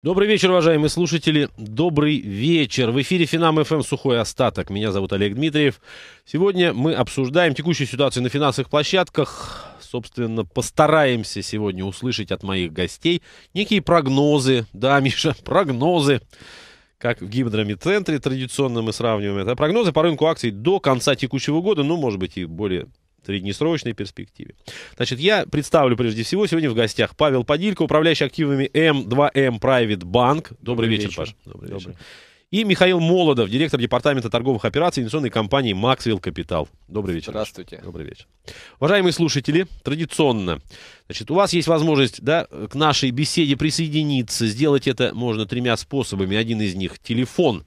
Добрый вечер, уважаемые слушатели. Добрый вечер. В эфире Финам ФМ эм. Сухой Остаток. Меня зовут Олег Дмитриев. Сегодня мы обсуждаем текущую ситуацию на финансовых площадках. Собственно, постараемся сегодня услышать от моих гостей некие прогнозы. Да, Миша, прогнозы. Как в Гидрометцентре традиционно мы сравниваем это. Прогнозы по рынку акций до конца текущего года, ну, может быть, и более среднесрочной перспективе. Значит, я представлю прежде всего сегодня в гостях Павел Подилько, управляющий активами М2М Private Bank. Добрый, Добрый вечер, вечер, Паш. Добрый, Добрый вечер. И Михаил Молодов, директор департамента торговых операций инвестиционной компании Maxwell Capital. Добрый вечер. Здравствуйте. Добрый вечер. Уважаемые слушатели, традиционно, значит, у вас есть возможность да, к нашей беседе присоединиться. Сделать это можно тремя способами. Один из них – телефон.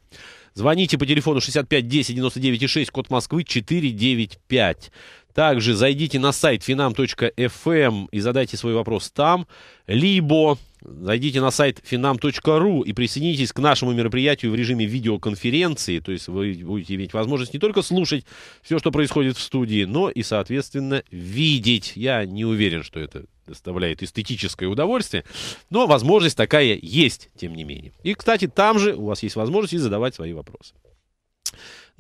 Звоните по телефону 65 10 99 6, код Москвы 495. Также зайдите на сайт finam.fm и задайте свой вопрос там, либо зайдите на сайт finam.ru и присоединитесь к нашему мероприятию в режиме видеоконференции, то есть вы будете иметь возможность не только слушать все, что происходит в студии, но и, соответственно, видеть. Я не уверен, что это доставляет эстетическое удовольствие, но возможность такая есть, тем не менее. И, кстати, там же у вас есть возможность задавать свои вопросы.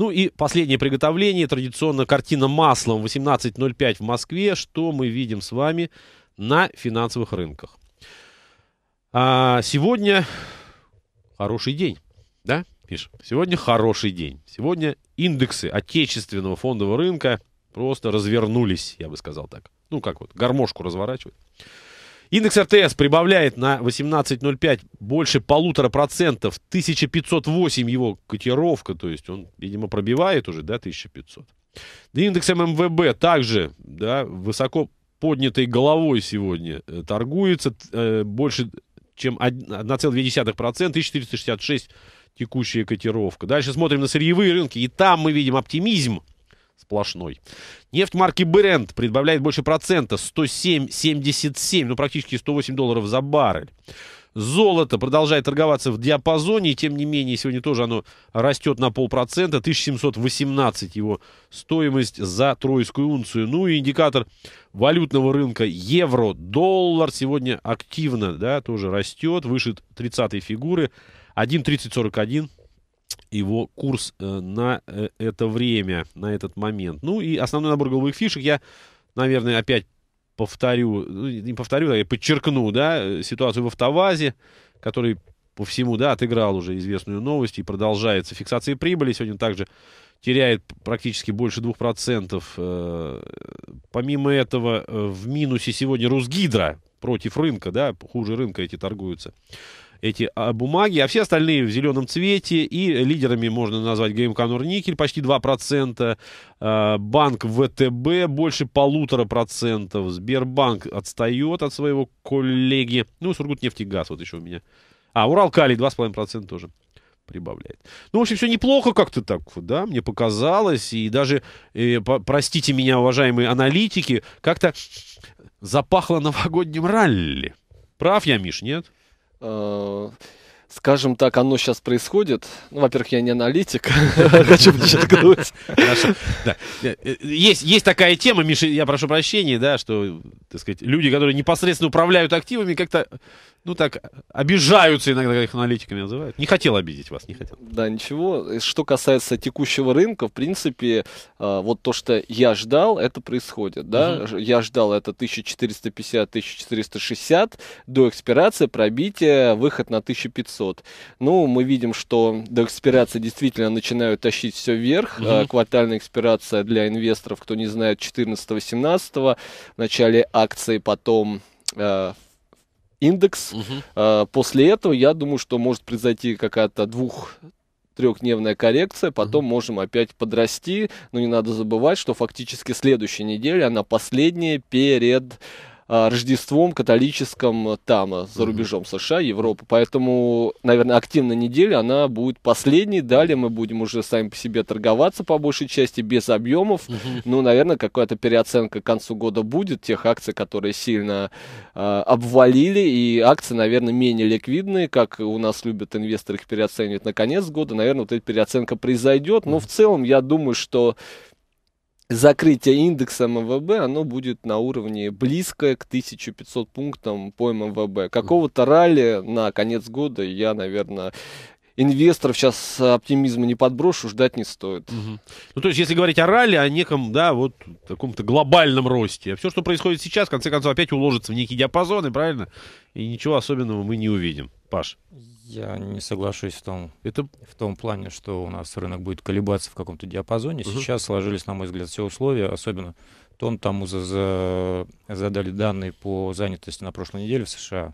Ну и последнее приготовление, традиционно картина маслом 18.05 в Москве. Что мы видим с вами на финансовых рынках? А сегодня хороший день, да, Миш? Сегодня хороший день. Сегодня индексы отечественного фондового рынка просто развернулись, я бы сказал так. Ну, как вот, гармошку разворачивать. Индекс РТС прибавляет на 18,05 больше полутора процентов. 1508 его котировка, то есть он, видимо, пробивает уже, да, 1500. Индекс ММВБ также, да, высоко поднятой головой сегодня э, торгуется, э, больше чем 1,2%, 1466 текущая котировка. Дальше смотрим на сырьевые рынки, и там мы видим оптимизм сплошной. Нефть марки Brent прибавляет больше процента 107,77, ну практически 108 долларов за баррель. Золото продолжает торговаться в диапазоне, и тем не менее сегодня тоже оно растет на полпроцента, 1718 его стоимость за тройскую унцию. Ну и индикатор валютного рынка евро-доллар сегодня активно, да, тоже растет, выше 30 фигуры, 1.3041 его курс э, на э, это время, на этот момент. Ну и основной набор голубых фишек я, наверное, опять повторю, ну, не повторю, а я подчеркну, да, э, ситуацию в автовазе, который по всему, да, отыграл уже известную новость и продолжается. Фиксация прибыли сегодня также теряет практически больше 2%. Помимо этого, в минусе сегодня Русгидро против рынка, да, хуже рынка эти торгуются эти а, бумаги, а все остальные в зеленом цвете, и лидерами можно назвать ГМК Норникель почти 2%, э, а, банк ВТБ больше полутора процентов, Сбербанк отстает от своего коллеги, ну, Сургутнефтегаз вот еще у меня. А, Уралкалий 2,5% тоже прибавляет. Ну, в общем, все неплохо как-то так, да, мне показалось. И даже, э, по, простите меня, уважаемые аналитики, как-то запахло новогодним ралли. Прав я, Миш, нет? 呃。скажем так, оно сейчас происходит. Ну, во-первых, я не аналитик, хочу подчеркнуть. Хорошо. Э, э, есть, такая тема, Миша, я прошу прощения, да, что, так сказать, люди, которые непосредственно управляют активами, как-то, ну, так, обижаются иногда, их аналитиками называют. Не хотел обидеть вас, не хотел. Да, ничего. Э, что касается текущего рынка, в принципе, а, вот то, что я ждал, это происходит, да. Я ждал это 1450-1460 до экспирации, пробития, выход на 1500 500. Ну, мы видим, что до экспирации действительно начинают тащить все вверх. Угу. Uh Квартальная экспирация для инвесторов, кто не знает, 14-18 в начале акции, потом э, индекс. Угу. Uh -huh. После этого, я думаю, что может произойти какая-то двух трехдневная коррекция, потом mm-hmm. можем опять подрасти, но не надо забывать, что фактически следующая неделя, она последняя перед Э, Рождеством католическом э, там, э, за рубежом США, Европа. Поэтому, наверное, активная неделя, она будет последней. Далее мы будем уже сами по себе торговаться по большей части, без объемов. Ну, наверное, какая-то переоценка к концу года будет тех акций, которые сильно э, обвалили. И акции, наверное, менее ликвидные, как у нас любят инвесторы их переоценивать на конец года. Наверное, вот эта переоценка произойдет. Но в целом, я думаю, что закрытие индекса МВБ, оно будет на уровне близкое к 1500 пунктам по МВБ. Какого-то ралли на конец года я, наверное, инвесторов сейчас оптимизма не подброшу, ждать не стоит. Угу. Ну, то есть, если говорить о ралли, о неком, да, вот каком-то глобальном росте. А Все, что происходит сейчас, в конце концов, опять уложится в некий диапазон, и правильно? И ничего особенного мы не увидим. Паш я не соглашусь в том, это... в том плане, что у нас рынок будет колебаться в каком-то диапазоне. Угу. Сейчас сложились, на мой взгляд, все условия, особенно тон тому за, за, задали данные по занятости на прошлой неделе в США.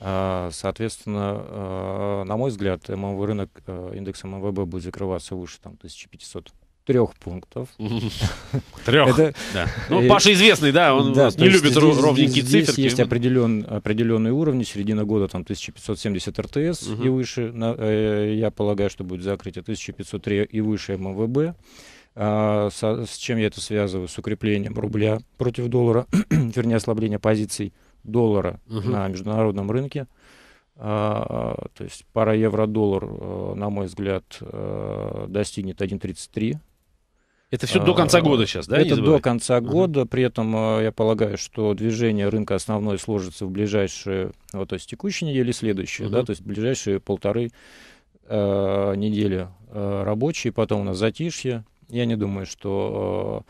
А, соответственно, а, на мой взгляд, МВ рынок, а, индекс МВБ будет закрываться выше там, 1500 трех пунктов. Трех. да. Ну, Паша известный, да, он не любит ровненькие цифры. Есть определенные уровни, середина года там 1570 РТС и выше, э, я полагаю, что будет закрытие 1503 и выше МВБ. А, с чем я это связываю? С укреплением рубля против доллара, вернее, ослабление позиций доллара на международном рынке. Uh, то есть пара евро-доллар, uh, на мой взгляд, uh, достигнет 1.33 это все до а, конца года сейчас, да? Это до конца года. При этом э, я полагаю, что движение рынка основное сложится в ближайшие, вот, то есть текущей неделе следующие, да, то есть ближайшие полторы э, недели э, рабочие, потом у нас затишье. Я не думаю, что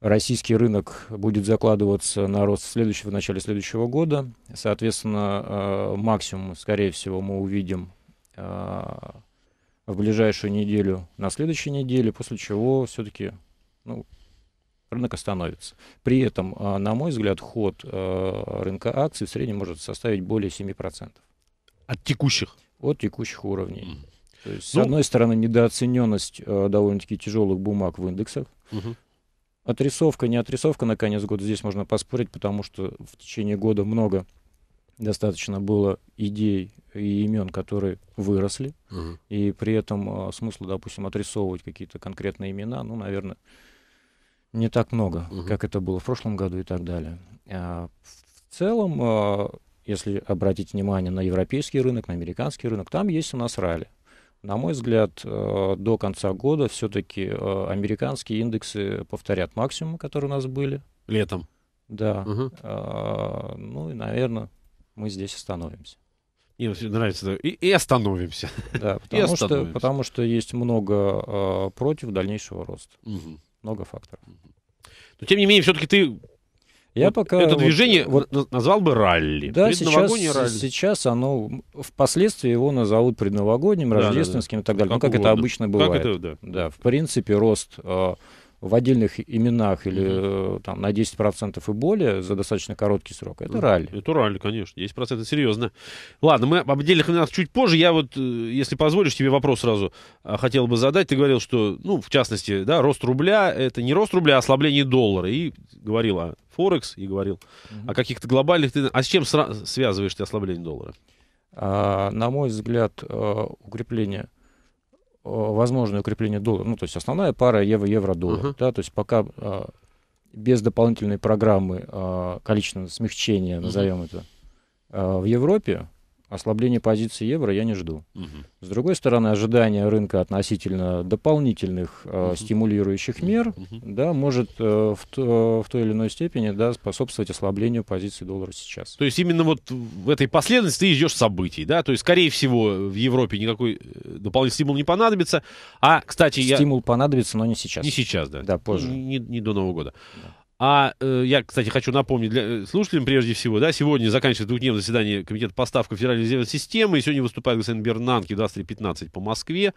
российский рынок будет закладываться на рост следующего, в начале следующего года. Соответственно, максимум, скорее всего, мы увидим в ближайшую неделю, на следующей неделе, после чего все-таки ну, рынок остановится. При этом, а, на мой взгляд, ход а, рынка акций в среднем может составить более 7%. От текущих? От текущих уровней. Mm. То есть, с ну, одной стороны, недооцененность а, довольно-таки тяжелых бумаг в индексах. Угу. Отрисовка, не отрисовка на конец года, здесь можно поспорить, потому что в течение года много достаточно было идей и имен, которые выросли, угу. и при этом э, смысла, допустим, отрисовывать какие-то конкретные имена, ну, наверное, не так много, угу. как это было в прошлом году и так далее. А, в целом, э, если обратить внимание на европейский рынок, на американский рынок, там есть у нас ралли. На мой взгляд, э, до конца года все-таки э, американские индексы повторят максимумы, которые у нас были. Летом. Да. Угу. Э, ну и, наверное, мы здесь остановимся. И нравится, и, и остановимся. Да, потому, и остановимся. Что, потому что есть много э, против дальнейшего роста. Угу. Много факторов. Но тем не менее, все-таки ты я вот пока это движение э, вот, назвал бы ралли. Да, сейчас, ралли. сейчас оно впоследствии его назовут предновогодним, да, рождественским да, да. и так далее. Как ну, как угодно. это обычно бывает. Как это, да. да, в принципе, рост э, в отдельных именах или угу. там, на 10% и более за достаточно короткий срок, это ралли. Это ралли, конечно. 10% это серьезно. Ладно, мы об отдельных именах чуть позже. Я вот, э, если позволишь, тебе вопрос сразу а, хотел бы задать. Ты говорил, что, ну, в частности, да, рост рубля, это не рост рубля, а ослабление доллара. И говорил о Форекс, и говорил угу. о каких-то глобальных... А с чем сра... связываешь ты ослабление доллара? А, на мой взгляд, э, укрепление Э, возможное укрепление доллара, ну, то есть основная пара евро-евро-доллар, uh-huh. да, то есть пока а, без дополнительной программы а, количественного смягчения, назовем uh-huh. это, а, в Европе, ослабления позиции евро я не жду. Угу. С другой стороны, ожидание рынка относительно дополнительных угу. э, стимулирующих мер угу. да, может э, в, то, э, в той или иной степени да, способствовать ослаблению позиции доллара сейчас. То есть именно вот в этой последовательности ты идешь событий, да? То есть, скорее всего, в Европе никакой э, дополнительный стимул не понадобится. А, кстати, стимул я... понадобится, но не сейчас. Не сейчас, да. Да, позже. Не, не, не до Нового года. Да. А э, я, кстати, хочу напомнить для э, слушателям прежде всего, да, сегодня заканчивается двухдневное заседание Комитета поставка Федеральной резервной системы, и сегодня выступает господин Бернанки в 23.15 по Москве.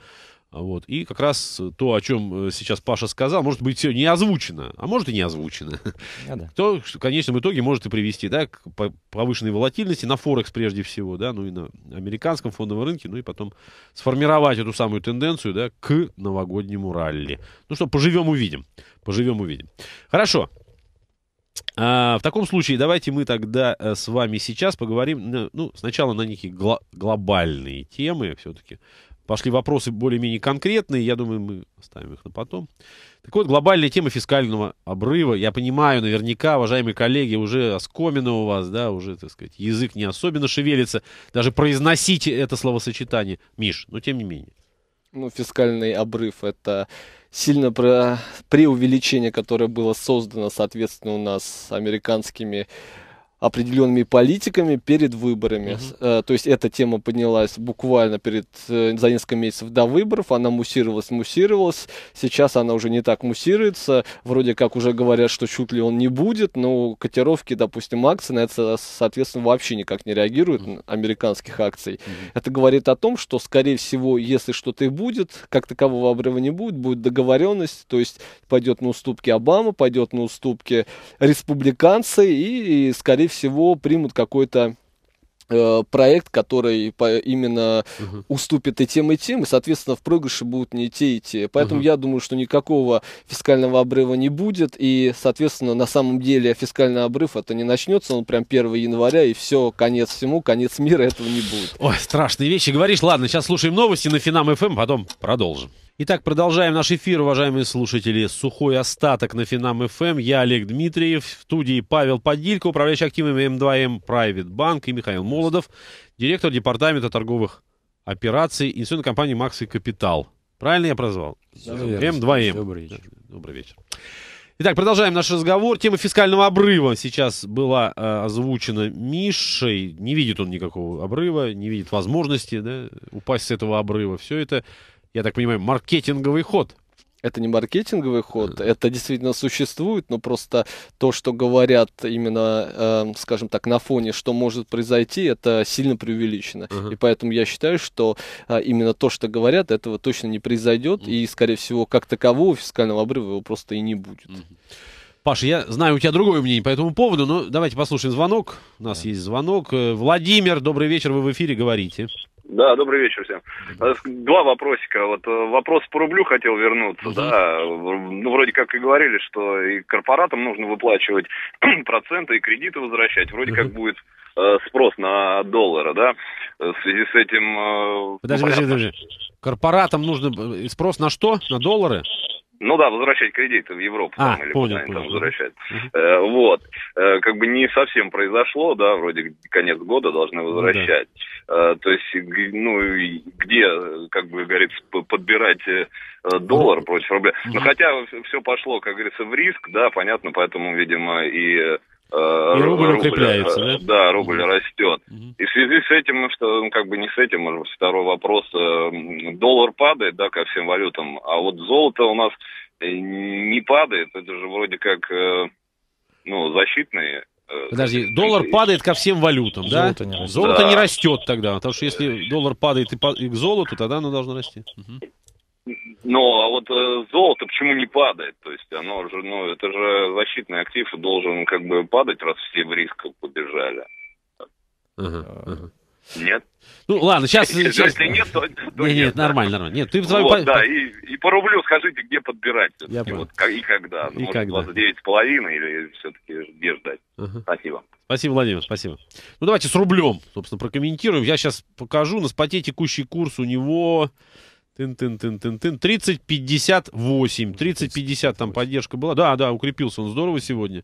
А, вот. И как раз то, о чем э, сейчас Паша сказал, может быть, все не озвучено, а может и не озвучено. Ну то, что в конечном итоге может и привести да, к повышенной волатильности на Форекс прежде всего, да, ну и на американском фондовом рынке, ну и потом сформировать эту самую тенденцию да, к новогоднему ралли. Ну что, поживем-увидим. Поживем-увидим. Хорошо. А, в таком случае давайте мы тогда э, с вами сейчас поговорим, ну, сначала на некие гло- глобальные темы все-таки. Пошли вопросы более-менее конкретные, я думаю, мы оставим их на потом. Так вот, глобальная тема фискального обрыва. Я понимаю, наверняка, уважаемые коллеги, уже оскомина у вас, да, уже, так сказать, язык не особенно шевелится. Даже произносите это словосочетание. Миш, но тем не менее. Ну, фискальный обрыв — это сильно про преувеличение, которое было создано, соответственно, у нас американскими определенными политиками перед выборами. Mm-hmm. То есть эта тема поднялась буквально перед, э, за несколько месяцев до выборов, она муссировалась, муссировалась, сейчас она уже не так муссируется, вроде как уже говорят, что чуть ли он не будет, но котировки, допустим, акций на это, соответственно, вообще никак не реагируют, mm-hmm. американских акций. Mm-hmm. Это говорит о том, что, скорее всего, если что-то и будет, как такового обрыва не будет, будет договоренность, то есть пойдет на уступки Обама, пойдет на уступки республиканцы и, и скорее всего, всего, примут какой-то э, проект, который именно угу. уступит и тем, и тем, и, соответственно, в проигрыше будут не те, и те. Поэтому угу. я думаю, что никакого фискального обрыва не будет, и, соответственно, на самом деле фискальный обрыв это не начнется, он прям 1 января, и все, конец всему, конец мира, этого не будет. Ой, страшные вещи говоришь. Ладно, сейчас слушаем новости на Финам ФМ, эм, потом продолжим. Итак, продолжаем наш эфир, уважаемые слушатели. Сухой остаток на Финам ФМ. Эм. Я Олег Дмитриев, в студии Павел Подилько, управляющий активами М2М эм эм, Private Bank и Михаил Молодов, директор департамента торговых операций инвестиционной компании «Макс и Капитал». Правильно я прозвал? М2М. Добрый вечер. Добрый вечер. Итак, продолжаем наш разговор. Тема фискального обрыва сейчас была э, озвучена Мишей. Не видит он никакого обрыва, не видит возможности да, упасть с этого обрыва. Все это я так понимаю, маркетинговый ход. Это не маркетинговый ход, э. это действительно существует, но просто то, что говорят именно, э, скажем так, на фоне, что может произойти, это сильно преувеличено. Uh-huh. И поэтому я считаю, что э, именно то, что говорят, этого точно не произойдет, uh-huh. и, скорее всего, как такового фискального обрыва его просто и не будет. Uh-huh. Паша, я знаю, у тебя другое мнение по этому поводу, но давайте послушаем звонок. У нас да. есть звонок. Э, Владимир, добрый вечер, вы в эфире, говорите. Да, добрый вечер всем. Э, два вопросика. Вот э, вопрос по рублю хотел вернуться. Да. Ну, вроде как и говорили, что и корпоратам нужно выплачивать проценты и кредиты возвращать. Вроде как будет э, спрос на доллары, да? В связи с этим... подожди, подожди, подожди. Корпоратам нужно спрос на что? На доллары? Ну да, возвращать кредиты в Европу а, там, или понял, понял, там возвращать. Угу. Э, вот. Э, как бы не совсем произошло, да, вроде конец года должны возвращать. Ну, да. э, то есть, ну, где, как бы говорится, подбирать э, доллар ну, против рубля. Угу. Ну, Но хотя все пошло, как говорится, в риск, да, понятно, поэтому, видимо, и э, и рубль, рубль укрепляется, э, да? Да, рубль угу. растет. Угу. И в связи с этим, ну, что, ну, как бы не с этим, может быть, второй вопрос. Э, доллар падает, да, ко всем валютам, а вот золото у нас э, не падает. Это же вроде как, ну, защитные Подожди, доллар падает ко всем валютам, да? Золото не растет, Золото да. не растет тогда, потому что если доллар падает и, и к золоту, тогда оно должно расти. Угу. Ну, а вот э, золото почему не падает? То есть оно же, ну, это же защитный актив и должен как бы падать, раз все в риск побежали. uh Нет. Ну ладно, сейчас. сейчас... Если нет, то. то нет, нет, нет, нормально, нормально. Нет, ты в вот, по... Да, и, и по рублю скажите, где подбирать. Я и, вот, и когда. И Может, когда. 29,5 или все-таки где ждать. Угу. Спасибо. Спасибо, Владимир, спасибо. Ну давайте с рублем, собственно, прокомментируем. Я сейчас покажу. На споте текущий курс у него Тын-тын-тын-тын-тын. 30-58. 30-50 там поддержка была. Да, да, укрепился он здорово сегодня.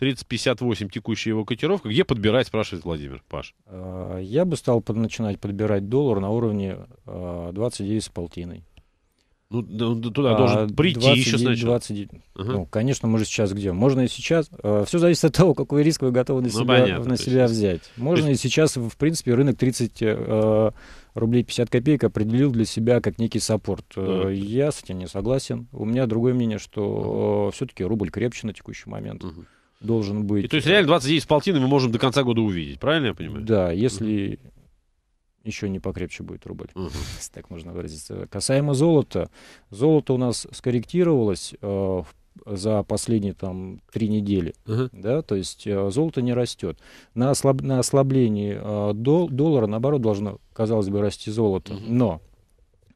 30-58 текущая его котировка. Где подбирать, спрашивает Владимир Паш? А, я бы стал начинать подбирать доллар на уровне 29 а, с полтиной. Ну, ну туда а, должен прийти 20, еще сначала. 20, ага. Ну, конечно, мы же сейчас где? Можно и сейчас. Э, Все зависит от того, какой риск вы готовы на ну, себя, ну, понятно, на себя взять. Можно есть... и сейчас, в принципе, рынок 30 э, рублей 50 копеек определил для себя как некий саппорт. Да. Э, ну, я с этим не согласен. У меня другое мнение, что все-таки рубль крепче на текущий момент. Угу должен быть. И, то есть реально 29 с полтиной мы можем до конца года увидеть, правильно я понимаю? Да, если угу еще не покрепче будет рубль, угу. если так можно выразиться. Касаемо золота, золото у нас скорректировалось э, за последние там три недели, угу. да, то есть э, золото не растет. На, ослаб, на ослаблении э, дол, доллара, наоборот, должно, казалось бы, расти золото, угу. но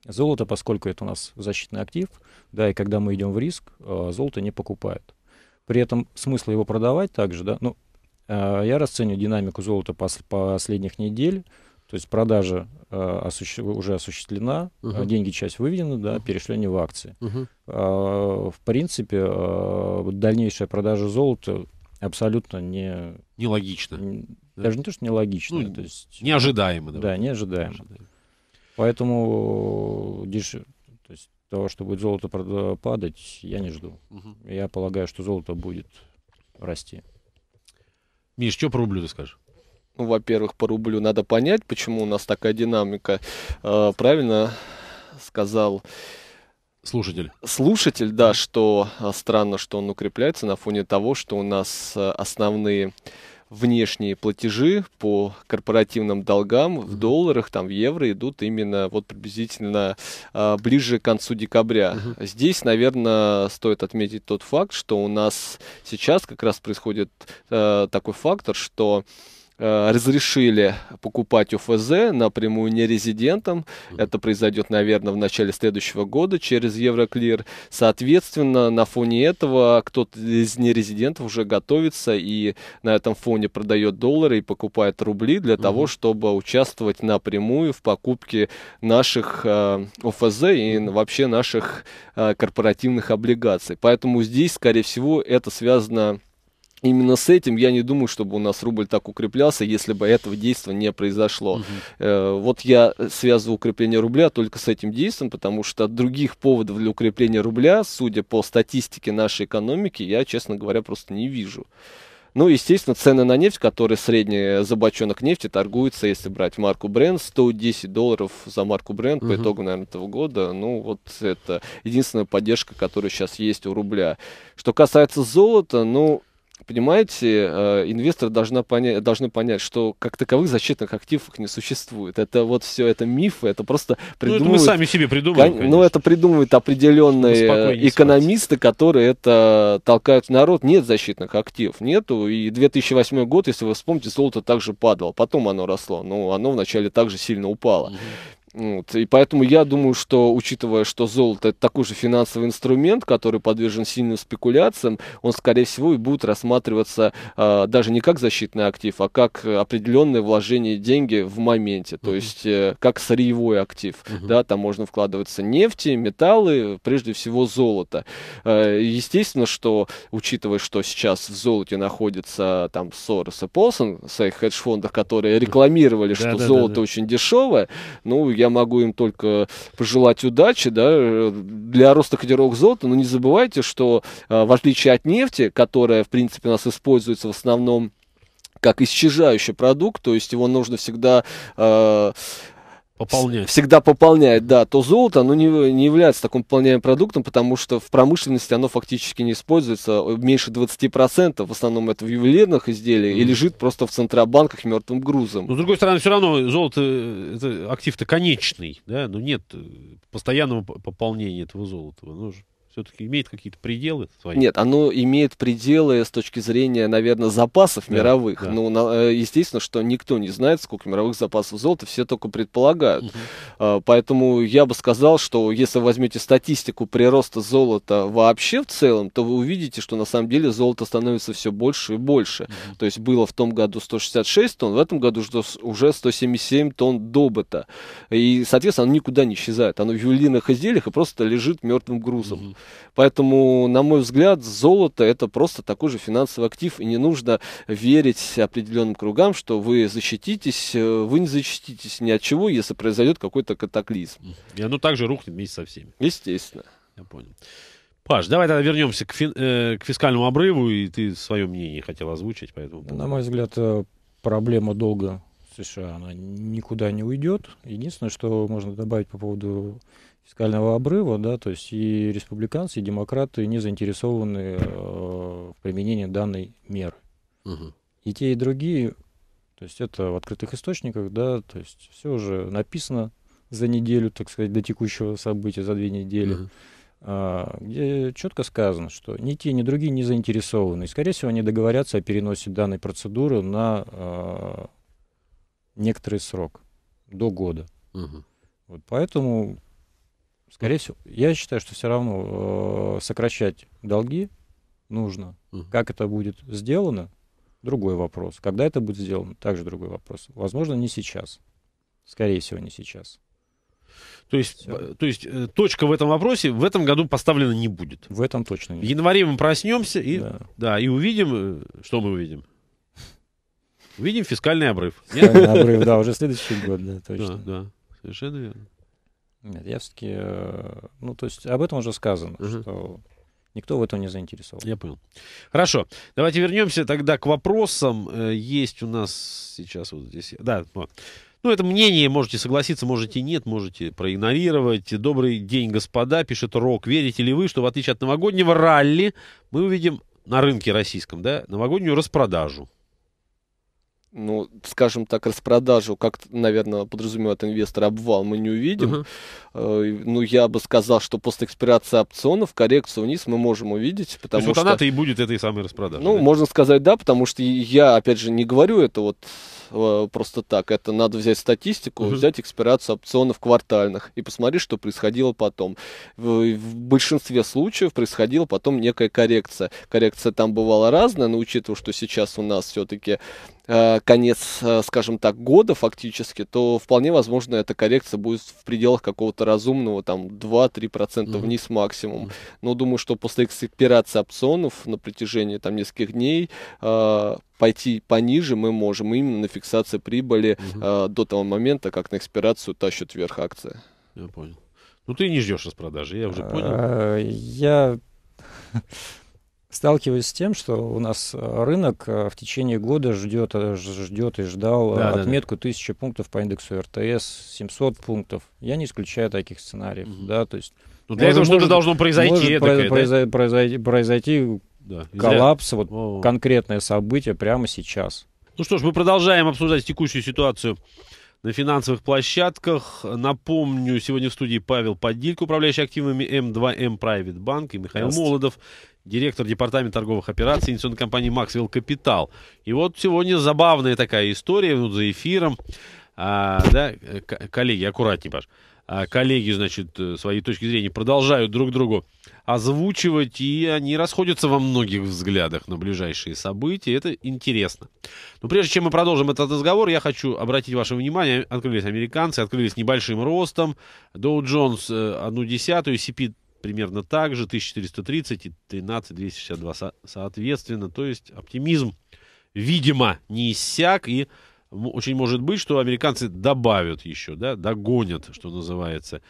золото, поскольку это у нас защитный актив, да, и когда мы идем в риск, э, золото не покупает. При этом смысл его продавать также, да, ну, э, я расценю динамику золота пос, последних недель, то есть продажа э, осуществ... уже осуществлена, uh деньги часть выведена, да, перешли они в акции. uh Э, в принципе, э, дальнейшая продажа золота абсолютно не... Нелогично. Не, да? Даже не то, что нелогично. Ну, то есть, неожидаемо. Давай. Да, неожидаемо. неожидаемо. Поэтому э, деш... то есть, того, что будет золото падать, я не жду. Угу. Я полагаю, что золото будет расти. Миш, что про рублю ты скажешь? ну, во-первых, по рублю надо понять, почему у нас такая динамика. Э, правильно сказал Слушатель. Слушатель, да, что а, странно, что он укрепляется на фоне того, что у нас а, основные внешние платежи по корпоративным долгам в долларах, там в евро идут именно вот приблизительно а, ближе к концу декабря. Uh-huh. Здесь, наверное, стоит отметить тот факт, что у нас сейчас как раз происходит а, такой фактор, что Э, разрешили покупать УФЗ напрямую нерезидентам. Это произойдет, наверное, в начале следующего года через Евроклир. Соответственно, на фоне этого кто-то из нерезидентов уже готовится и на этом фоне продает доллары и покупает рубли для угу. того, чтобы участвовать напрямую в покупке наших э, ОФЗ и вообще наших э, корпоративных облигаций. Поэтому здесь, скорее всего, это связано именно с этим я не думаю, чтобы у нас рубль так укреплялся, если бы этого действия не произошло. Угу. Э, вот я связываю укрепление рубля только с этим действием, потому что других поводов для укрепления рубля, судя по статистике нашей экономики, я, честно говоря, просто не вижу. Ну, естественно, цены на нефть, которые средний за бочонок нефти торгуются, если брать марку Brent, 110 долларов за марку Brent угу. по итогу, наверное, этого года. Ну, вот это единственная поддержка, которая сейчас есть у рубля. Что касается золота, ну, Понимаете, э, инвесторы должны понять, должны понять, что как таковых защитных активов не существует. Это вот все это мифы, это просто придумывают... Ну, это мы сами себе придумываем, Ну, это придумывают определенные экономисты, спать. которые это толкают в народ. Нет защитных активов, нету. И 2008 год, если вы вспомните, золото также падало. Потом оно росло, но оно вначале также сильно упало. Угу. Вот. И поэтому я думаю, что, учитывая, что золото это такой же финансовый инструмент, который подвержен сильным спекуляциям, он, скорее всего, и будет рассматриваться э, даже не как защитный актив, а как определенное вложение деньги в моменте, то uh-huh. есть э, как сырьевой актив. Uh-huh. Да, там можно вкладываться нефти, металлы, прежде всего золото. Э, естественно, что, учитывая, что сейчас в золоте находится там Сорос и Полсон, в своих хедж-фондах, которые рекламировали, что золото очень дешевое, ну, я могу им только пожелать удачи, да, э, для роста котировок золота, но не забывайте, что э, в отличие от нефти, которая, в принципе, у нас используется в основном как исчезающий продукт, то есть его нужно всегда э, пополнять. всегда пополняет, да, то золото, оно не, не является таким пополняемым продуктом, потому что в промышленности оно фактически не используется, э, меньше 20%, в основном это в ювелирных изделиях, mm. и лежит просто в центробанках мертвым грузом. Но, с другой стороны, все равно золото, э, это актив-то конечный, да, но нет э, постоянного пополнения этого золота. Оно ну, же все-таки имеет какие-то пределы свои? Нет, оно имеет пределы с точки зрения, наверное, запасов да, мировых. Да. Ну, э, естественно, что никто не знает, сколько мировых запасов золота, все только предполагают. Угу. Поэтому я бы сказал, что если вы возьмете статистику прироста золота вообще в целом, то вы увидите, что на самом деле золото становится все больше и больше. Угу. То есть было в том году 166 тонн, в этом году уже 177 тонн добыта. И, соответственно, оно никуда не исчезает. Оно в ювелирных изделиях и просто лежит мертвым грузом. Угу. Поэтому, на мой взгляд, золото это просто такой же финансовый актив, и не нужно верить определенным кругам, что вы защититесь, э, вы не защититесь ни от чего, если произойдет какой-то катаклизм. И оно также рухнет вместе со всеми. Естественно. Я понял. Паш, давай тогда вернемся к, фин, э, к фискальному обрыву, и ты свое мнение хотел озвучить. Поэтому... На мой взгляд, э, проблема долга США, она никуда не уйдет. Единственное, что можно добавить по поводу фискального обрыва, да, то есть и республиканцы, и демократы не заинтересованы э, в применении данной меры. Угу. И те, и другие, то есть это в открытых источниках, да, то есть все уже написано за неделю, так сказать, до текущего события, за две недели. Угу где четко сказано, что ни те, ни другие не заинтересованы. И, скорее всего, они договорятся о переносе данной процедуры на э, некоторый срок, до года. Угу. Вот поэтому Скорее всего, я считаю, что все равно э, сокращать долги нужно. Угу. Как это будет сделано, другой вопрос. Когда это будет сделано, также другой вопрос. Возможно, не сейчас. Скорее всего, не сейчас. То есть, э, то есть э, точка в этом вопросе в этом году поставлена не будет. В этом точно нет. В январе мы проснемся и, да. Да, и увидим, э, что мы увидим. Увидим фискальный обрыв. Фискальный обрыв, да, уже следующий год, да, точно. Да, да, совершенно верно. Нет, я все-таки... Э, ну, то есть об этом уже сказано, угу. что Никто в этом не заинтересован. Я понял. Хорошо. Давайте вернемся тогда к вопросам. Э, есть у нас сейчас вот здесь... Да, вот. Ну, это мнение, можете согласиться, можете нет, можете проигнорировать. Добрый день, господа, пишет Рок. Верите ли вы, что в отличие от новогоднего ралли мы увидим на рынке российском, да, новогоднюю распродажу? ну, скажем так, распродажу, как, наверное, подразумевает инвестор, обвал мы не увидим. Uh-huh. Ну, я бы сказал, что после экспирации опционов коррекцию вниз мы можем увидеть, потому То есть, что... вот она-то и будет этой самой распродажей. Ну, да? можно сказать, да, потому что я, опять же, не говорю это вот Э, просто так. Это надо взять статистику, угу. взять экспирацию опционов квартальных и посмотреть, что происходило потом. В, в большинстве случаев происходила потом некая коррекция. Коррекция там бывала разная, но учитывая, что сейчас у нас все-таки э, конец, э, скажем так, года фактически, то вполне возможно эта коррекция будет в пределах какого-то разумного, там, 2-3% mm-hmm. вниз максимум. Но думаю, что после экспирации опционов на протяжении там нескольких дней э, пойти пониже мы можем именно на фиксации прибыли угу. э, до того момента, как на экспирацию тащат вверх акции. Я понял. Ну ты не ждешь распродажи, я уже понял. А, я сталкиваюсь с тем, что у нас рынок э, в течение года ждет, э, ждет и ждал э, да, отметку да, да. 1000 пунктов по индексу РТС, 700 пунктов. Я не исключаю таких сценариев, угу. да, то есть. Ну, для может, этого что-то должно произойти. Может эдакое, произойти, да? произойти, произойти да. коллапс, вот О. конкретное событие прямо сейчас. Ну что ж, мы продолжаем обсуждать текущую ситуацию на финансовых площадках. Напомню, сегодня в студии Павел Поддилько, управляющий активами М2М Private Bank, и Михаил Молодов, директор департамента торговых операций инвестиционной компании Maxwell Capital. И вот сегодня забавная такая история, ну, за эфиром. А, да, э, коллеги, аккуратнее, пожалуйста. А коллеги, значит, э, свои точки зрения продолжают друг другу озвучивать, и они расходятся во многих взглядах на ближайшие события. Это интересно. Но прежде чем мы продолжим этот разговор, я хочу обратить ваше внимание. Открылись американцы, открылись небольшим ростом. Доу Джонс э, одну десятую, CP примерно так же, 1430 и 13262 соответственно. То есть оптимизм, видимо, не иссяк, и очень может быть, что американцы добавят еще, да, догонят, что называется,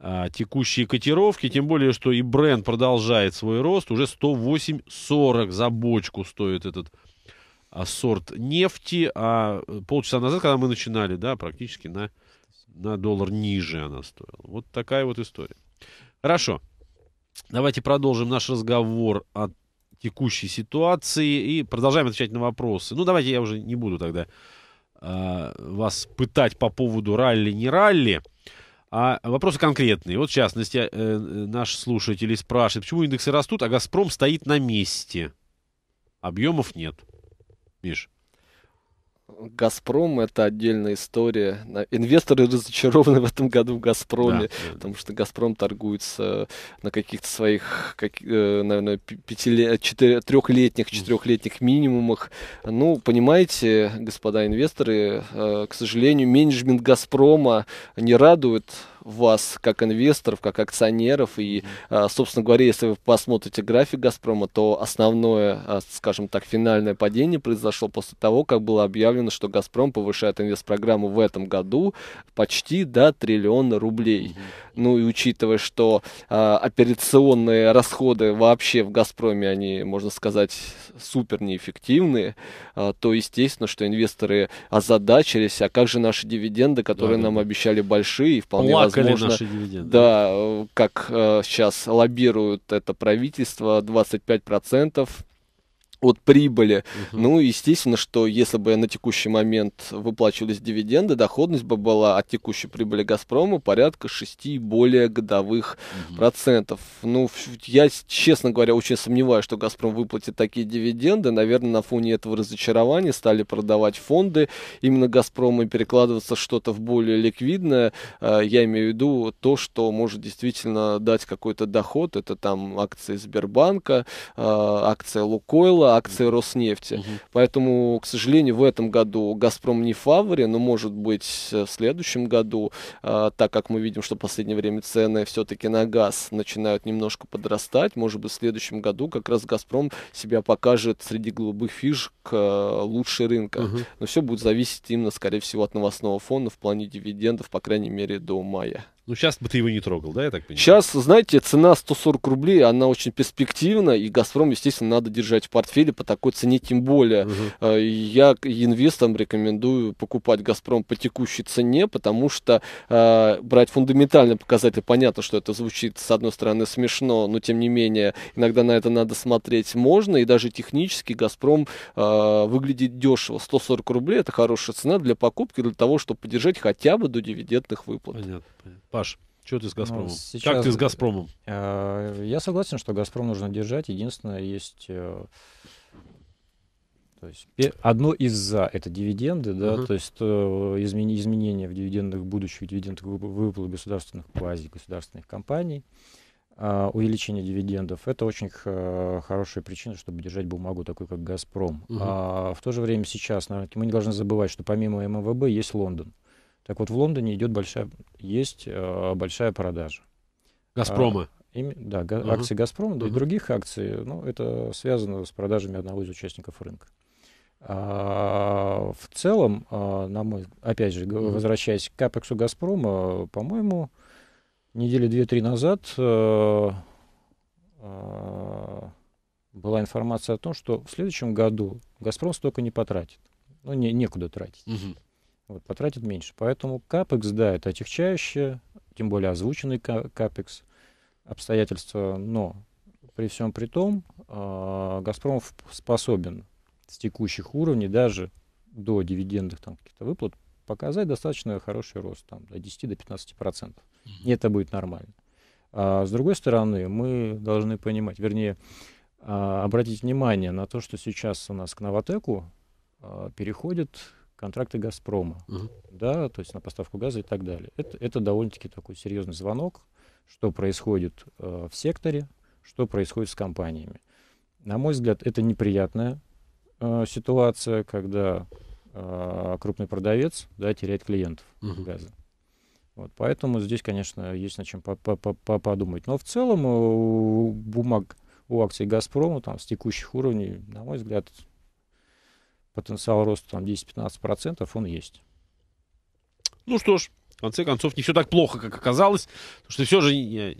а, текущие котировки, тем более, что и бренд продолжает свой рост, уже 108.40 за бочку стоит этот а, сорт нефти, а э, полчаса назад, когда мы начинали, да, практически на, на доллар ниже она стоила. Вот такая вот история. Хорошо. Давайте продолжим наш разговор о текущей ситуации и продолжаем отвечать на вопросы. Ну, давайте я уже не буду тогда а, вас пытать по поводу ралли, не ралли. А вопросы конкретные. Вот, в частности, э, э наш слушатель спрашивает, почему индексы растут, а «Газпром» стоит на месте? Объемов нет. Миш. Газпром это отдельная история. Инвесторы разочарованы в этом году в Газпроме, да. потому что Газпром торгуется на каких-то своих, как, э, наверное, пятилет, четыре, трехлетних, четырехлетних минимумах. Ну, понимаете, господа инвесторы, э, к сожалению, менеджмент Газпрома не радует вас как инвесторов, как акционеров. И, а, собственно говоря, если вы посмотрите график «Газпрома», то основное, а, скажем так, финальное падение произошло после того, как было объявлено, что «Газпром» повышает программу в этом году почти до триллиона рублей. Mm-hmm ну и учитывая, что э, операционные расходы вообще в «Газпроме», они, можно сказать, супер неэффективные, э, то естественно, что инвесторы озадачились, а как же наши дивиденды, которые да, да. нам обещали большие, и вполне Плакали возможно... наши дивиденды. Да, э, как э, сейчас лоббируют это правительство, 25% от прибыли. Угу. Ну, естественно, что если бы на текущий момент выплачивались дивиденды, доходность бы была от текущей прибыли «Газпрома» порядка 6 и более годовых угу. процентов. Ну, я, честно говоря, очень сомневаюсь, что «Газпром» выплатит такие дивиденды. Наверное, на фоне этого разочарования стали продавать фонды именно «Газпрома» и перекладываться что-то в более ликвидное. Э, я имею в виду то, что может действительно дать какой-то доход. Это там акции Сбербанка, э, акция «Лукойла», акции Роснефти. Угу. Поэтому, к сожалению, в этом году Газпром не в фаворе, но может быть э, в следующем году, э, так как мы видим, что в последнее время цены все-таки на газ начинают немножко подрастать, может быть в следующем году как раз Газпром себя покажет среди голубых фишек э, лучше рынка. Угу. Но все будет зависеть именно, скорее всего, от новостного фонда в плане дивидендов, по крайней мере, до мая. Ну, сейчас бы ты его не трогал, да, я так понимаю? Сейчас, знаете, цена 140 рублей, она очень перспективна, и «Газпром», естественно, надо держать в портфеле по такой цене тем более. Угу. Я инвесторам рекомендую покупать «Газпром» по текущей цене, потому что э, брать фундаментальные показатели, понятно, что это звучит, с одной стороны, смешно, но, тем не менее, иногда на это надо смотреть можно, и даже технически «Газпром» э, выглядит дешево. 140 рублей – это хорошая цена для покупки, для того, чтобы поддержать хотя бы до дивидендных выплат. Понятно, понятно. Паш, что ты с ну, «Газпромом»? Ну, сейчас... Как ты с «Газпромом»? Э, я согласен, что «Газпром» нужно держать. Единственное, есть... Э, то есть одно из за это дивиденды, да, uh-huh. то есть то, э, измен, изменения в дивидендах будущих дивидендных выплат государственных квази государственных компаний, а, увеличение дивидендов. Это очень х, хорошая причина, чтобы держать бумагу такой как Газпром. Uh-huh. А в то же время сейчас, наверное, мы не должны забывать, что помимо МВБ есть Лондон. Так вот, в Лондоне идет большая, есть э, большая продажа. Газпрома. А, им, да, га- uh-huh. акции Газпрома, да uh-huh. и других акций, ну, это связано с продажами одного из участников рынка. А, в целом, а, на мой, опять же, uh-huh. возвращаясь к Апексу Газпрома, по-моему, недели две-три назад а, а, была информация о том, что в следующем году Газпром столько не потратит. Ну, не, некуда тратить. Uh-huh вот, потратит меньше. Поэтому капекс, да, это отягчающее, тем более озвученный капекс обстоятельства, но при всем при том э, Газпром способен с текущих уровней даже до дивидендных там каких-то выплат показать достаточно хороший рост, там, до 10 До 15%. процентов, hmm И это будет нормально. А, с другой стороны, мы должны понимать, вернее, а, обратить внимание на то, что сейчас у нас к Новотеку а, переходит контракты Газпрома, угу. да, то есть на поставку газа и так далее. Это, это довольно-таки такой серьезный звонок, что происходит э, в секторе, что происходит с компаниями. На мой взгляд, это неприятная э, ситуация, когда э, крупный продавец да, теряет клиентов угу. газа. Вот, поэтому здесь, конечно, есть над чем подумать. Но в целом у бумаг, у акций «Газпрома» там, с текущих уровней, на мой взгляд, потенциал роста там 10-15%, он есть. Ну что ж, в конце концов, не все так плохо, как оказалось. Потому что все же, я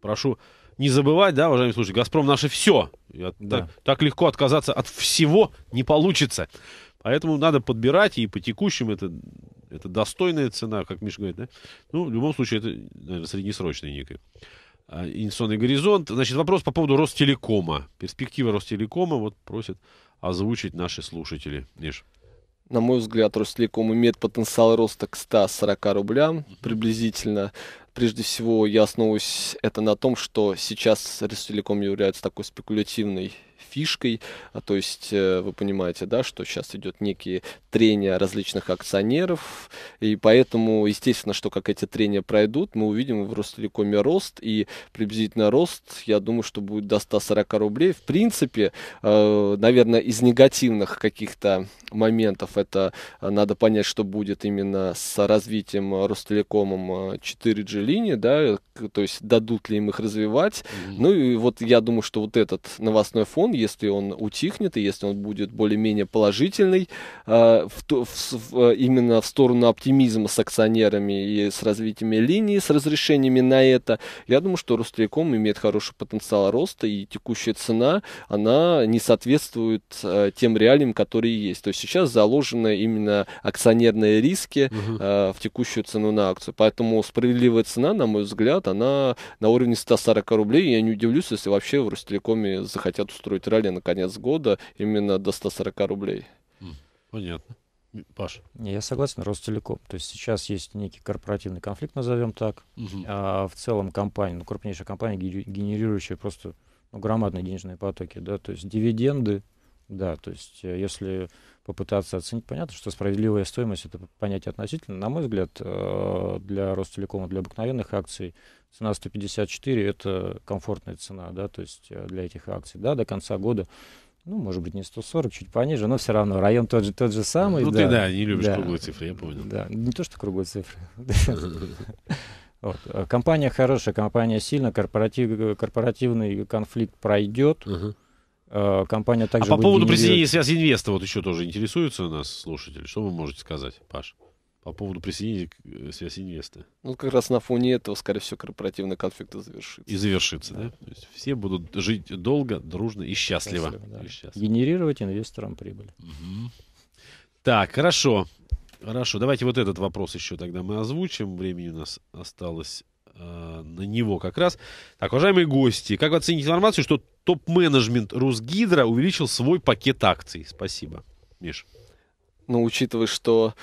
прошу не забывать, да, уважаемые слушатели, «Газпром» наше все. да. так, так легко отказаться от всего не получится. Поэтому надо подбирать, и по текущим это, это достойная цена, как Миша говорит, да? Ну, в любом случае, это, наверное, среднесрочная некая. А, инвестиционный горизонт. Значит, вопрос по поводу Ростелекома. Перспектива Ростелекома вот просят озвучить наши слушатели. Миш. На мой взгляд, Ростелеком имеет потенциал роста к 140 рублям приблизительно. Прежде всего, я основываюсь это на том, что сейчас Ростелеком является такой спекулятивной фишкой. А, то есть э, вы понимаете, да, что сейчас идет некие трения различных акционеров, и поэтому, естественно, что как эти трения пройдут, мы увидим в Ростелекоме рост, и приблизительно рост, я думаю, что будет до 140 рублей. В принципе, э, наверное, из негативных каких-то моментов это э, надо понять, что будет именно с развитием Ростелекомом 4G линии, да, то есть дадут ли им их развивать. Mm-hmm. Ну и вот я думаю, что вот этот новостной фон, если он утихнет, и если он будет более-менее положительный э, в, в, в, э, именно в сторону оптимизма с акционерами и с развитиями линии, с разрешениями на это, я думаю, что Ростелеком имеет хороший потенциал роста, и текущая цена, она не соответствует э, тем реалиям, которые есть. То есть сейчас заложены именно акционерные риски угу. э, в текущую цену на акцию. Поэтому справедливая цена, на мой взгляд, она на уровне 140 рублей. Я не удивлюсь, если вообще в Ростелекоме захотят устроить ралли на конец года именно до 140 рублей. Понятно. Паш. Я согласен, Ростелеком. То есть сейчас есть некий корпоративный конфликт, назовем так. Угу. А в целом компания, ну, крупнейшая компания, генерирующая просто ну, громадные денежные потоки, да, то есть дивиденды, да, то есть э, если попытаться оценить, понятно, что справедливая стоимость это понятие относительно, на мой взгляд, э, для Ростелекома, для обыкновенных акций – Цена 154 – это комфортная цена, да, то есть э, для этих акций, да, до конца года ну, может быть, не 140, чуть пониже, но все равно район тот же, тот же самый. Ну, да. ты, да, не любишь да. круглые цифры, я понял. Да, не то, что круглые цифры. Вот. Э, компания хорошая, компания сильная, корпоратив, э, корпоративный конфликт пройдет. Угу. Компания также а по поводу присоединения связи инвеста вот еще тоже интересуется у нас слушатели. Что вы можете сказать, Паш? По поводу присоединения к э, связи инвесты. Ну, как раз на фоне этого, скорее всего, корпоративный конфликт и завершится. И завершится, да. да? То есть все будут жить долго, дружно и счастливо. счастливо, да. и счастливо. Генерировать инвесторам прибыль. Угу. Так, хорошо. Хорошо, давайте вот этот вопрос еще тогда мы озвучим. Времени у нас осталось э, на него как раз. Так, уважаемые гости, как вы оцените информацию, что топ-менеджмент Русгидро увеличил свой пакет акций? Спасибо, Миш. Ну, учитывая, что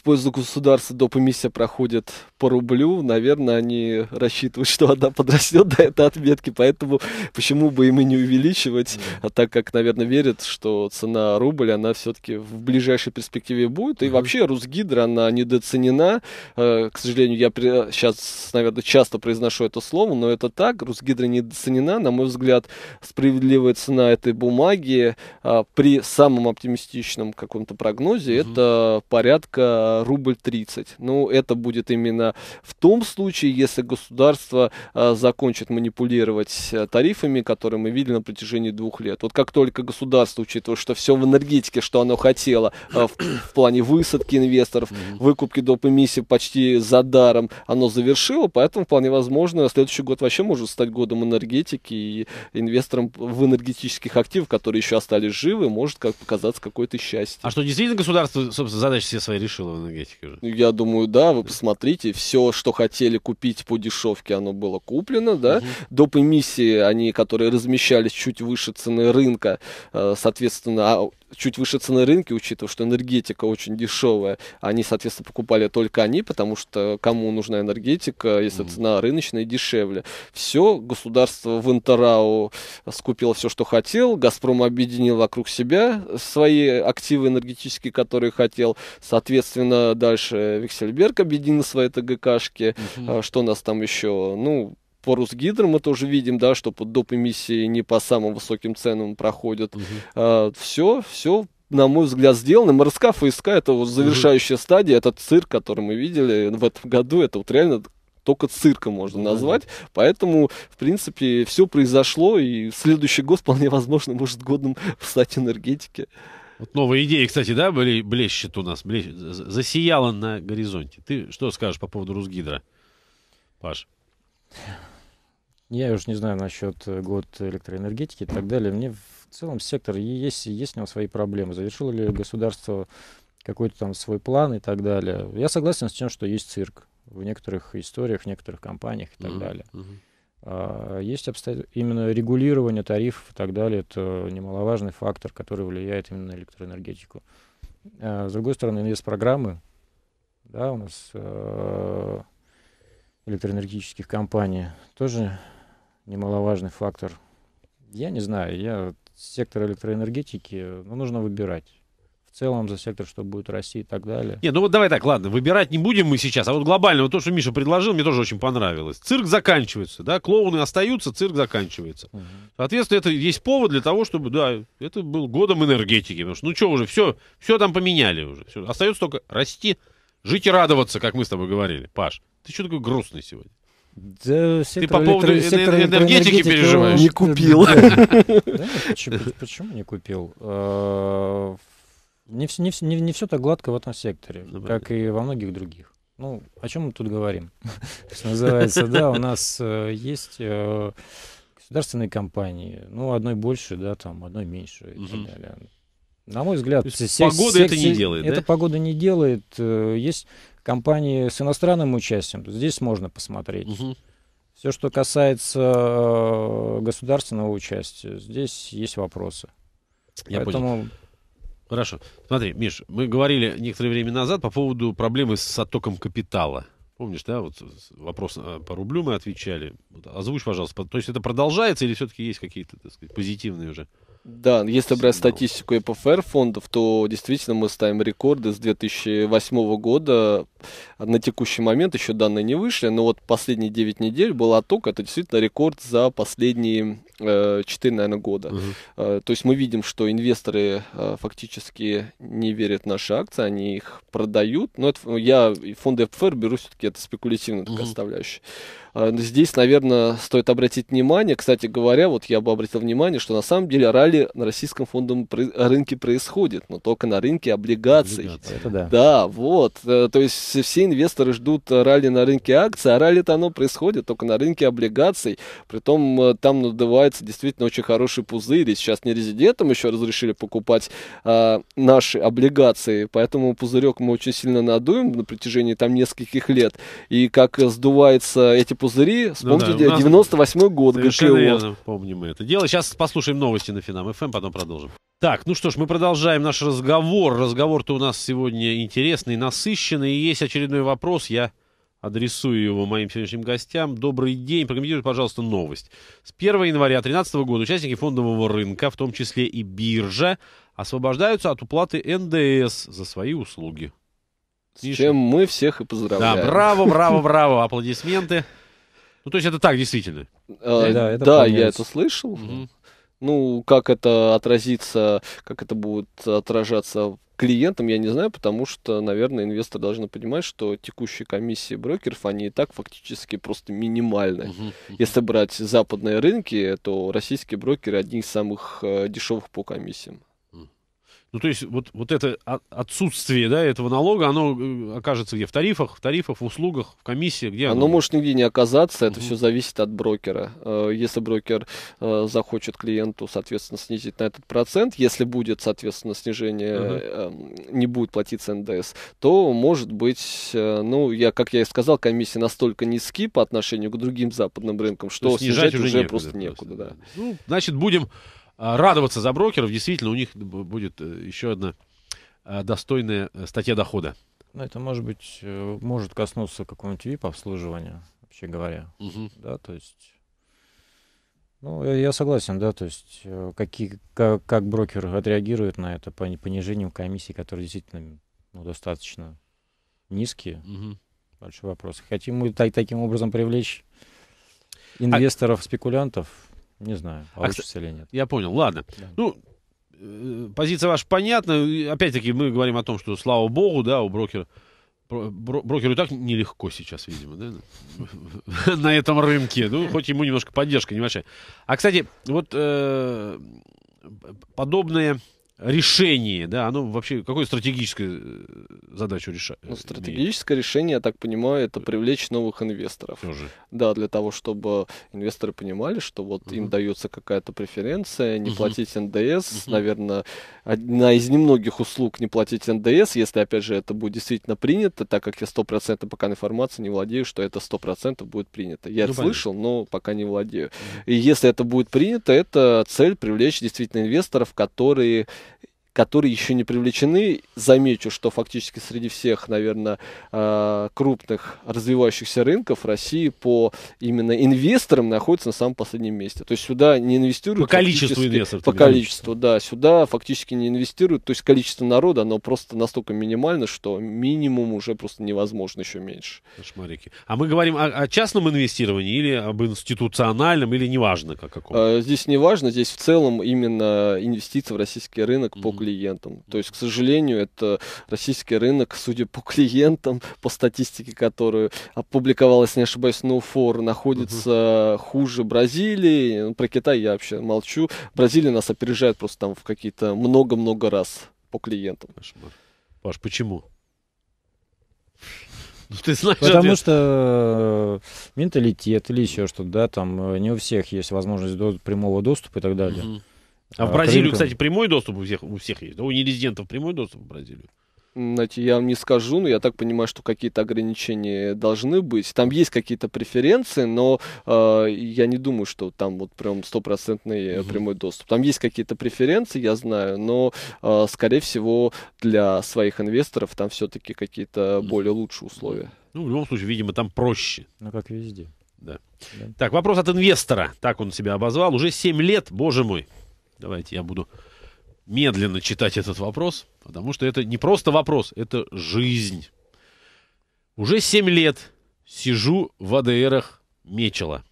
в пользу государства доп. эмиссия проходит по рублю, наверное, они рассчитывают, что она подрастет до этой отметки, поэтому почему бы им и не увеличивать, а так как, наверное, верят, что цена рубль, она все-таки в ближайшей перспективе будет, и вообще Русгидро, она недооценена, э, к сожалению, я сейчас, наверное, часто произношу это слово, но это так, Русгидро недооценена, на мой взгляд, справедливая цена этой бумаги а, при самом оптимистичном каком-то прогнозе, это порядка Э, рубль 30. Ну, это будет именно в том случае, если государство э, закончит манипулировать э, тарифами, которые мы видели на протяжении двух лет. Вот как только государство, учитывая, что все в энергетике, что оно хотело в, в плане высадки инвесторов, выкупки доп. эмиссии почти за даром, оно завершило, поэтому вполне возможно, следующий год вообще может стать годом энергетики и инвесторам в энергетических активах, которые еще остались живы, может как показаться какое-то счастье. А что действительно государство, собственно, задачи все свои решило? тяжелой энергетики Я думаю, да, вы посмотрите, все, что хотели купить по дешевке, оно было куплено, да. Угу. Доп. эмиссии, они, которые размещались чуть выше цены рынка, э, соответственно, а чуть выше цены рынка, учитывая, что энергетика очень дешевая, они, соответственно, покупали только они, потому что кому нужна энергетика, если mm-hmm. цена рыночная дешевле. Все, государство в Интерау скупило все, что хотел, Газпром объединил вокруг себя свои активы энергетические, которые хотел, соответственно, дальше Виксельберг объединил свои ТГКшки, mm-hmm. что у нас там еще, ну, по Русгидро мы тоже видим, да, что под доп. эмиссии не по самым высоким ценам проходят. Угу. А, все, все на мой взгляд, сделано МРСК, ФСК — это вот завершающая угу. стадия, этот цирк, который мы видели в этом году, это вот реально только цирка можно назвать. Да. Поэтому, в принципе, все произошло, и следующий год вполне возможно может годным стать энергетики. Вот новые идеи, кстати, да, были, блещет у нас, блещет, засияло на горизонте. Ты что скажешь по поводу Русгидро, Паш? Я уж не знаю насчет э, год электроэнергетики и так далее. Мне в целом сектор есть, есть у него свои проблемы. Завершило ли государство какой-то там свой план и так далее. Я согласен с тем, что есть цирк в некоторых историях, в некоторых компаниях и так mm-hmm. далее. mm есть обстоятельства. Именно регулирование тарифов и так далее это немаловажный фактор, который влияет именно на электроэнергетику. А, с другой стороны, инвест-программы, да, у нас э, электроэнергетических компаний тоже немаловажный фактор. Я не знаю, я сектор электроэнергетики, ну, нужно выбирать. В целом за сектор, что будет расти и так далее. Не, ну вот давай так, ладно, выбирать не будем мы сейчас, а вот глобально, вот то, что Миша предложил, мне тоже очень понравилось. Цирк заканчивается, да, клоуны остаются, цирк заканчивается. Угу. Соответственно, это есть повод для того, чтобы, да, это был годом энергетики, потому что, ну что уже, все, все там поменяли уже, все. остается только расти, жить и радоваться, как мы с тобой говорили. Паш, ты что такой грустный сегодня? Да, сектор Ты по поводу электро... сектор энергетики переживаешь? Не купил. Почему не купил? Э, не все, не, все, не, все так гладко в этом секторе, ну, как и во многих других. Ну, о чем мы тут говорим? называется, да, у нас э, есть э, государственные компании, ну, одной больше, да, там, одной меньше и так далее. На мой взгляд, сек- погода это не делает. Это погода не делает. Есть компании с иностранным участием, здесь можно посмотреть. Угу. Все, что касается э, государственного участия, здесь есть вопросы. Я Поэтому... понял. Хорошо. Смотри, Миш, мы говорили некоторое время назад по поводу проблемы с оттоком капитала. Помнишь, да, вот вопрос а, по рублю мы отвечали. Озвучь, пожалуйста. То есть это продолжается или все-таки есть какие-то, позитивные уже да, если брать статистику ЭПФР фондов, то действительно мы ставим рекорды с 2008 года. На текущий момент еще данные не вышли, но вот последние 9 недель был отток, это действительно рекорд за последние 4, э, наверное, года. Угу. То есть мы видим, что инвесторы э, фактически не верят в наши акции, они их продают. Но это, я фонды ЭПФР беру все-таки это спекулятивно угу. составляющую. Здесь, наверное, стоит обратить внимание, кстати говоря, вот я бы обратил внимание, что на самом деле ралли Португалии на российском фондовом рынке происходит, но только на рынке облигаций. облигаций. Это да. да, вот. Э, то есть все инвесторы ждут э, ралли на рынке акций, а ралли-то оно происходит только на рынке облигаций. Притом э, там надувается действительно очень хороший пузырь. И сейчас не резидентам еще разрешили покупать а, наши облигации, поэтому пузырек мы очень сильно надуем на протяжении там нескольких лет. И как сдуваются эти пузыри, вспомните, ну, да, 98 год, ГШО. Верно, помним мы это дело. Сейчас послушаем новости на финале нам ФМ, потом продолжим. Так, ну что ж, мы продолжаем наш разговор. Разговор-то у нас сегодня интересный, насыщенный. И есть очередной вопрос. Я адресую его моим сегодняшним гостям. Добрый день. Прокомментируйте, пожалуйста, новость. С 1 января 2013 года участники фондового рынка, в том числе и биржа, освобождаются от уплаты НДС за свои услуги. С Миша. чем мы всех и поздравляем. Да, браво, браво, браво, аплодисменты. Ну, то есть это так, действительно. Э, да, я это слышал. Ну, как это отразится, как это будет отражаться клиентам, я не знаю, потому что, наверное, инвесторы должны понимать, что текущие комиссии брокеров, они и так фактически просто минимальны. Uh-huh. Если брать западные рынки, то российские брокеры одни из самых э, дешевых по комиссиям. Ну, то есть вот, вот это отсутствие да, этого налога, оно э, окажется где? В тарифах, в тарифах, в услугах, в комиссии? Где оно? оно может нигде не оказаться, это угу. все зависит от брокера. Э, если брокер э, захочет клиенту, соответственно, снизить на этот процент, если будет, соответственно, снижение, угу. не будет платиться НДС, то, может быть, ну, я, как я и сказал, комиссии настолько низки по отношению к другим западным рынкам, что снижать, снижать уже, уже некуда, просто некуда. Да. Ну, значит, будем а, радоваться за брокеров. Действительно, у них будет э, еще одна а, достойная э, статья дохода. Ну, это может быть, э, может коснуться какого-нибудь VIP обслуживания, вообще говоря. Угу. Да, то есть. Ну, я, согласен, да, то есть какие, как, как брокер отреагирует на это по понижению комиссий, которые действительно ну, достаточно низкие, угу. большой вопрос. Хотим мы так, таким образом привлечь а инвесторов, а... спекулянтов, не знаю, получится а, а или нет. Я понял, ладно. Да. Ну, э, позиция ваша понятна. Опять-таки, мы говорим о том, что, слава богу, да, у брокера брокеру так нелегко сейчас, видимо, да, на этом рынке. Ну, хоть ему немножко поддержка небольшая. А, кстати, вот э, подобные решении, да, оно вообще какую стратегическую э, задачу решает? Ну, стратегическое имеет? решение, я так понимаю, это э, привлечь новых инвесторов. Тоже. Да, для того, чтобы инвесторы понимали, что вот угу. им дается какая-то преференция, не угу. платить НДС, угу. наверное, одна из немногих услуг не платить НДС, если, опять же, это будет действительно принято, так как я 100% пока информации не владею, что это 100% будет принято. Я ну, слышал, но пока не владею. Угу. И если это будет принято, это цель привлечь действительно инвесторов, которые которые еще не привлечены. Замечу, что фактически среди всех, наверное, э, крупных развивающихся рынков России по именно инвесторам находится на самом последнем месте. То есть сюда не инвестируют. По количеству инвесторов. По количеству, да. Сюда фактически не инвестируют. То есть количество народа, оно просто настолько минимально, что минимум уже просто невозможно еще меньше. Шмарики. А мы говорим о, о частном инвестировании или об институциональном, или неважно как каком? Э, здесь неважно. Здесь в целом именно инвестиции в российский рынок по клиентам. То есть, к сожалению, это российский рынок, судя по клиентам, по статистике, которую опубликовалась, не ошибаюсь, на Уфор, находится угу. хуже Бразилии. Про Китай я вообще молчу. Бразилия нас опережает просто там в какие-то много-много раз по клиентам. Паш, почему? Ну, ты знаешь, Потому ответ. что э, менталитет или еще что-то, да, там э, не у всех есть возможность до прямого доступа и так далее. Угу. А, в а, Бразилию, кстати, прямой доступ у всех, у всех есть? Да, у нерезидентов прямой доступ в Бразилию? Знаете, я вам не скажу, но я так понимаю, что какие-то ограничения должны быть. Там есть какие-то преференции, но э, я не думаю, что там вот прям стопроцентный угу. прямой доступ. Там есть какие-то преференции, я знаю, но, э, скорее всего, для своих инвесторов там все-таки какие-то более лучшие условия. Ну, в любом случае, видимо, там проще. Ну, как везде. Да. да. Так, вопрос от инвестора. Так он себя обозвал. Уже 7 лет, боже мой, Давайте я буду медленно читать этот вопрос, потому что это не просто вопрос, это жизнь. Уже 7 лет сижу в АДРах Мечела.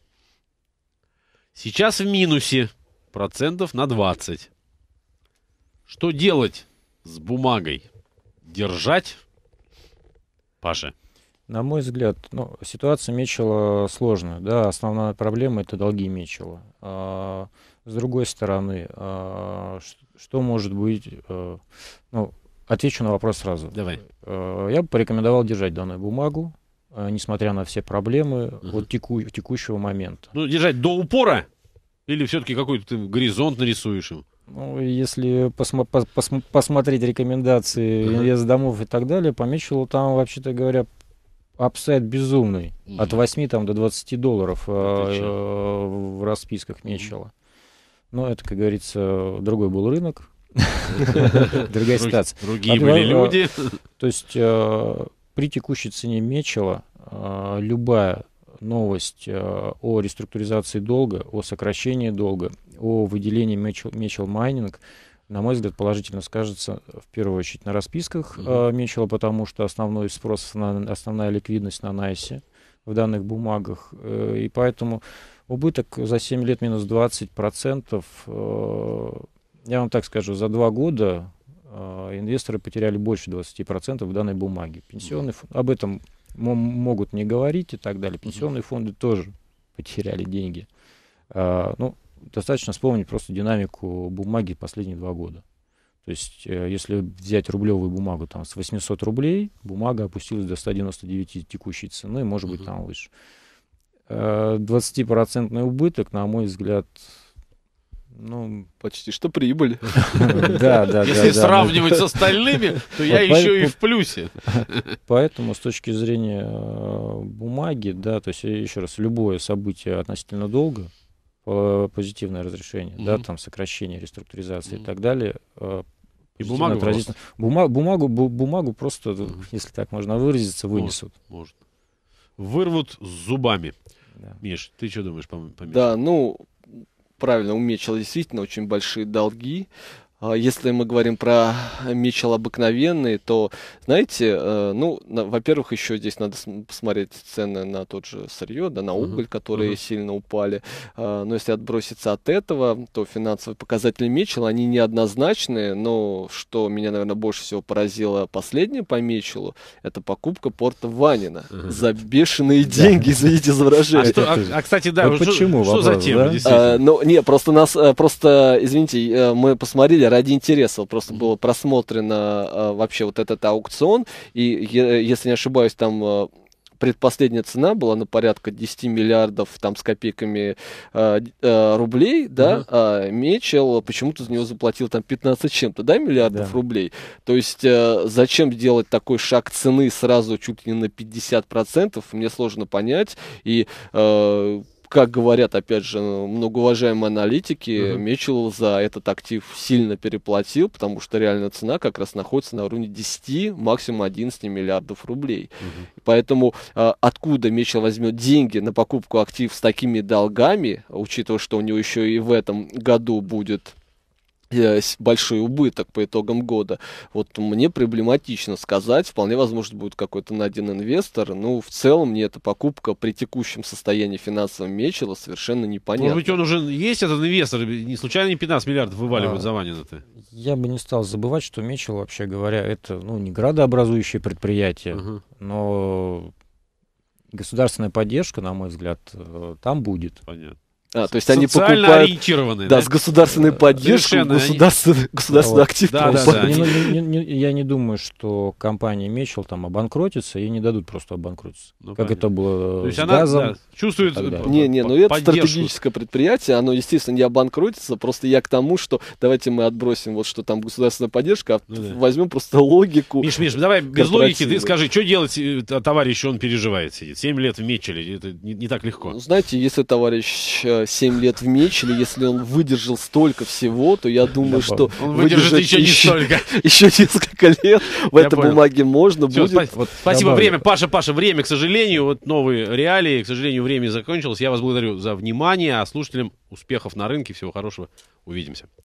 Сейчас в минусе процентов на 20. Что делать с бумагой? Держать? Паша. На мой взгляд, ну, ситуация Мечела сложная. Да, основная проблема – это долги Мечела. А, с другой стороны, а, что может быть... Э, ну, отвечу на вопрос сразу. Давай. Э, я бы порекомендовал держать данную бумагу, э, несмотря на все проблемы угу. вот теку, текущего момента. Ну, держать до упора? Или все-таки какой-то ты горизонт нарисуешь им? Ну, если посмо- пос- пос- посмотреть рекомендации uh-huh. инвестдомов и так далее, помечило там, вообще-то говоря, апсайд безумный. uh От 8 там, до 20 долларов э- э- в расписках мечило. uh но ну, это, как говорится, другой был рынок, другая ситуация. Другие были люди. То есть э, при текущей цене Мечела э, любая новость э, о реструктуризации долга, о сокращении долга, о выделении Мечел Майнинг, на мой взгляд, положительно скажется в первую очередь на расписках э, Мечела, потому что основной спрос, основная ликвидность на Найсе в данных бумагах. и поэтому Убыток за 7 лет минус 20%. процентов э, я вам так скажу, за два года э, инвесторы потеряли больше 20% в данной бумаге. Пенсионный фонд, об этом могут не говорить и так далее. Пенсионные фонды тоже потеряли деньги. Э, ну, достаточно вспомнить просто динамику бумаги последние два года. То есть, если взять рублевую бумагу там, с 800 рублей, бумага опустилась до 199 текущей цены, может быть, там выше. 20% э, убыток, на мой взгляд, ну, почти что прибыль. Да, да, да. Если сравнивать с остальными, то я еще и в плюсе. Поэтому с точки зрения э, бумаги, да, то есть еще раз, любое событие относительно долго, э, позитивное разрешение, да, там сокращение, реструктуризация и так далее, и бумагу просто. Бума, бумагу, бу, бумагу просто, mm-hmm. если так можно выразиться, вынесут. Может, может. Вырвут зубами. Да. Миш, ты что думаешь по, по Мише? Да, ну, правильно, у Мечела действительно очень большие долги. А если мы говорим про Митчелл обыкновенный, то, знаете, э, ну, во-первых, еще здесь надо посмотреть цены на тот же сырье, да, на уголь, uh-huh. которые uh-huh. сильно упали. А, но если отброситься от этого, то финансовые показатели Митчелла, они неоднозначные, но что меня, наверное, больше всего поразило последнее по Митчеллу, это покупка порта Ванина uh-huh. за бешеные деньги, извините за выражение. А, а кстати, да, почему? Что, что за тема, да? ну, не, просто нас, э, просто, извините, э, мы посмотрели ради интереса просто было просмотрено а, вообще вот этот аукцион, и, если не ошибаюсь, там а, предпоследняя цена была на порядка 10 миллиардов там с копейками э, э, рублей, да, угу. а Мечел почему-то за него заплатил там 15 чем-то, да, миллиардов да. рублей. То есть э, зачем делать такой шаг цены сразу чуть ли не на 50%, мне сложно понять. И э, как говорят, опять же, многоуважаемые аналитики, uh-huh. Мечел за этот актив сильно переплатил, потому что реальная цена как раз находится на уровне 10, максимум 11 миллиардов рублей. Uh-huh. Поэтому э, откуда Мечел возьмет деньги на покупку актив с такими долгами, учитывая, что у него еще и в этом году будет Э, большой убыток по итогам года. Вот мне проблематично сказать, вполне возможно будет какой-то найден инвестор, но ну, в целом мне эта покупка при текущем состоянии финансового Мечела совершенно непонятна. Может быть, он уже есть этот инвестор, не случайно не 15 миллиардов вываливают а, за Ванина-то? Я бы не стал забывать, что Мечел, вообще говоря, это ну, не градообразующее предприятие, угу. но государственная поддержка, на мой взгляд, э, там будет. Понятно. А, то есть они покупают... ориентированные. Да, да, с государственной э, поддержкой, государственный, они... государственный да, актив. Да, да, да. Ну, не, не, не, я не думаю, что компания Мечел там обанкротится, ей не дадут просто обанкротиться. Ну, как понятно. это было то есть с она, газом. Да, чувствует Не, не, ну это стратегическое предприятие, оно, естественно, не обанкротится, просто я к тому, что давайте мы отбросим вот, что там государственная поддержка, а ну, да. возьмем просто логику. Миш, Миш, давай без логики ты скажи, что делать э, товарищ, он переживает, сидит. семь лет в Мечеле, это не, не так легко. Ну, знаете, если товарищ э, столько 7 лет в Мечеле, если он выдержал столько всего, то я думаю, я что выдержит еще, еще не Еще несколько лет в я этой понял. бумаге можно Все, будет. Спа- вот, спасибо, добавлю. время. Паша, Паша, время, к сожалению, вот новые реалии, к сожалению, время закончилось. Я вас благодарю за внимание, а слушателям успехов на рынке, всего хорошего, увидимся.